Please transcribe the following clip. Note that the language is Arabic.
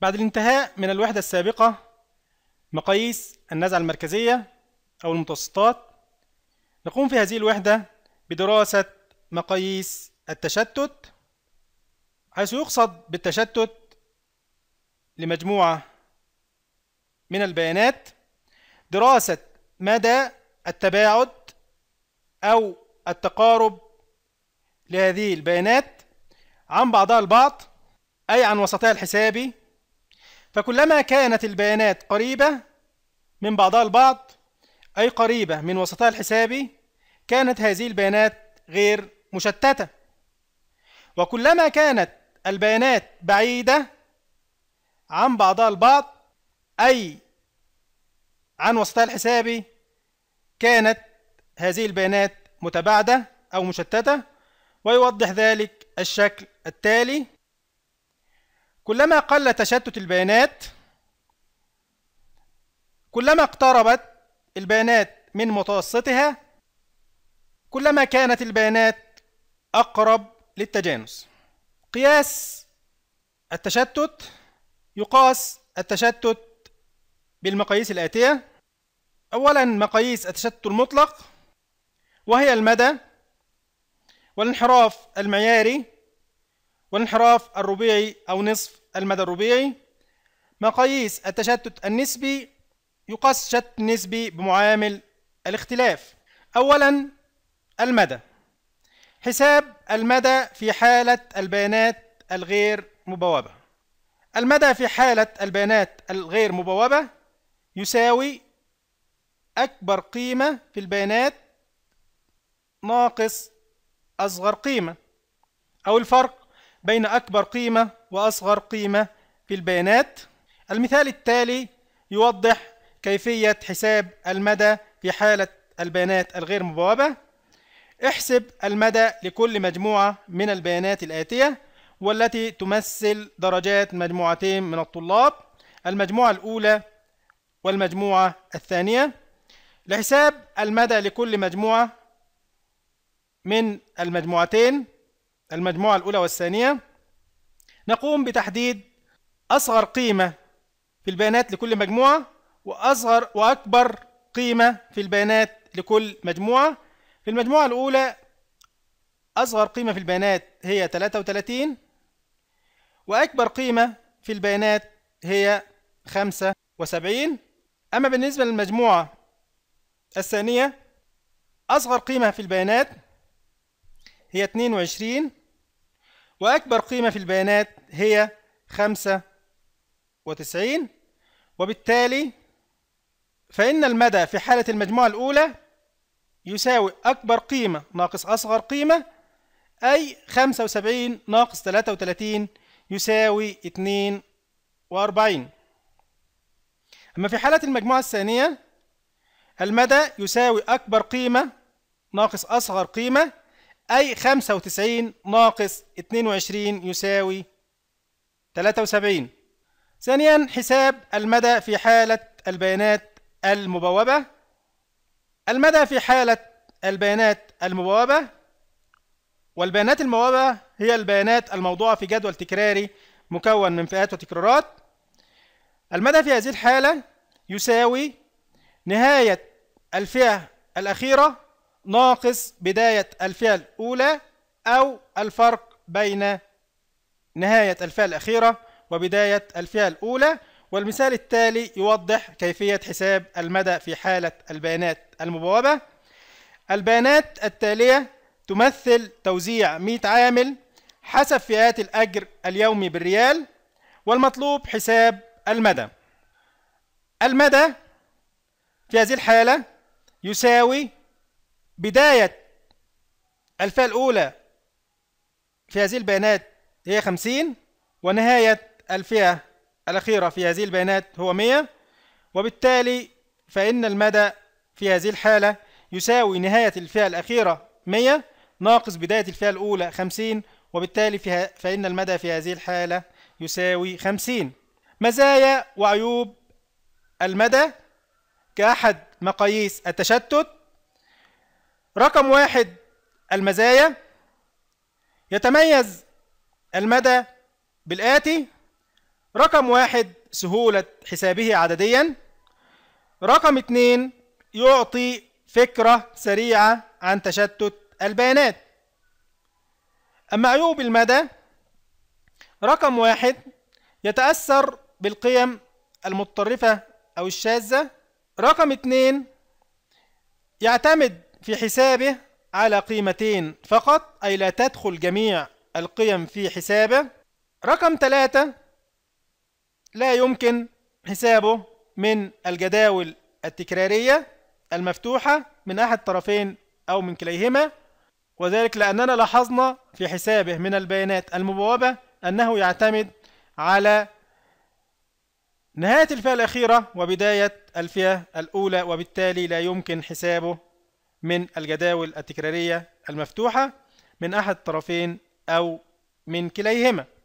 بعد الانتهاء من الوحدة السابقة مقاييس النزعة المركزية أو المتوسطات نقوم في هذه الوحدة بدراسة مقاييس التشتت حيث يقصد بالتشتت لمجموعة من البيانات دراسة مدى التباعد أو التقارب لهذه البيانات عن بعضها البعض أي عن وسطها الحسابي فكلما كانت البيانات قريبة من بعضها البعض أي قريبة من وسطها الحسابي كانت هذه البيانات غير مشتتة وكلما كانت البيانات بعيدة عن بعضها البعض أي عن وسطها الحسابي كانت هذه البيانات متباعدة أو مشتتة ويوضح ذلك الشكل التالي كلما قل تشتت البيانات كلما اقتربت البيانات من متوسطها كلما كانت البيانات أقرب للتجانس قياس التشتت يقاس التشتت بالمقاييس الآتية أولا مقاييس التشتت المطلق وهي المدى والانحراف المعياري والانحراف الربيعي أو نصف المدى الربيعي مقاييس التشتت النسبي يقاس شتت نسبي بمعامل الاختلاف أولا المدى حساب المدى في حالة البيانات الغير مبوبة المدى في حالة البيانات الغير مبوبة يساوي أكبر قيمة في البيانات ناقص أصغر قيمة أو الفرق بين أكبر قيمة وأصغر قيمة في البيانات المثال التالي يوضح كيفية حساب المدى في حالة البيانات الغير مبوبة احسب المدى لكل مجموعة من البيانات الآتية والتي تمثل درجات مجموعتين من الطلاب المجموعة الأولى والمجموعة الثانية لحساب المدى لكل مجموعة من المجموعتين المجموعة الأولى والثانية نقوم بتحديد أصغر قيمة في البيانات لكل مجموعة وأصغر وأكبر قيمة في البيانات لكل مجموعة في المجموعة الأولى أصغر قيمة في البيانات هي 33 وأكبر قيمة في البيانات هي 75 أما بالنسبة للمجموعة الثانية أصغر قيمة في البيانات هي 22 وأكبر قيمة في البيانات هي 95 وبالتالي فإن المدى في حالة المجموعة الأولى يساوي أكبر قيمة ناقص أصغر قيمة أي 75 ناقص 33 يساوي 42 أما في حالة المجموعة الثانية المدى يساوي أكبر قيمة ناقص أصغر قيمة أي 95 ناقص 22 يساوي 73 ثانيا حساب المدى في حالة البيانات المبوبة المدى في حالة البيانات المبوبة والبيانات المبوبة هي البيانات الموضوعة في جدول تكراري مكون من فئات وتكرارات المدى في هذه الحالة يساوي نهاية الفئة الأخيرة ناقص بداية الفئة الأولى أو الفرق بين نهاية الفئة الأخيرة وبداية الفئة الأولى والمثال التالي يوضح كيفية حساب المدى في حالة البيانات المبوبة البيانات التالية تمثل توزيع 100 عامل حسب فئات الأجر اليومي بالريال والمطلوب حساب المدى المدى في هذه الحالة يساوي بداية الفئة الأولى في هذه البيانات هي خمسين ونهاية الفئة الأخيرة في هذه البيانات هو مية وبالتالي فإن المدى في هذه الحالة يساوي نهاية الفئة الأخيرة مية ناقص بداية الفئة الأولى خمسين وبالتالي فيها فإن المدى في هذه الحالة يساوي خمسين مزايا وعيوب المدى كأحد مقاييس التشتت رقم واحد المزايا يتميز المدى بالآتي رقم واحد سهولة حسابه عدديا رقم اثنين يعطي فكرة سريعة عن تشتت البيانات أما عيوب المدى رقم واحد يتأثر بالقيم المتطرفة أو الشاذة رقم اثنين يعتمد في حسابه على قيمتين فقط أي لا تدخل جميع القيم في حسابه رقم ثلاثة لا يمكن حسابه من الجداول التكرارية المفتوحة من أحد طرفين أو من كليهما وذلك لأننا لاحظنا في حسابه من البيانات المبوبة أنه يعتمد على نهاية الفئة الأخيرة وبداية الفئة الأولى وبالتالي لا يمكن حسابه من الجداول التكرارية المفتوحة من أحد الطرفين أو من كليهما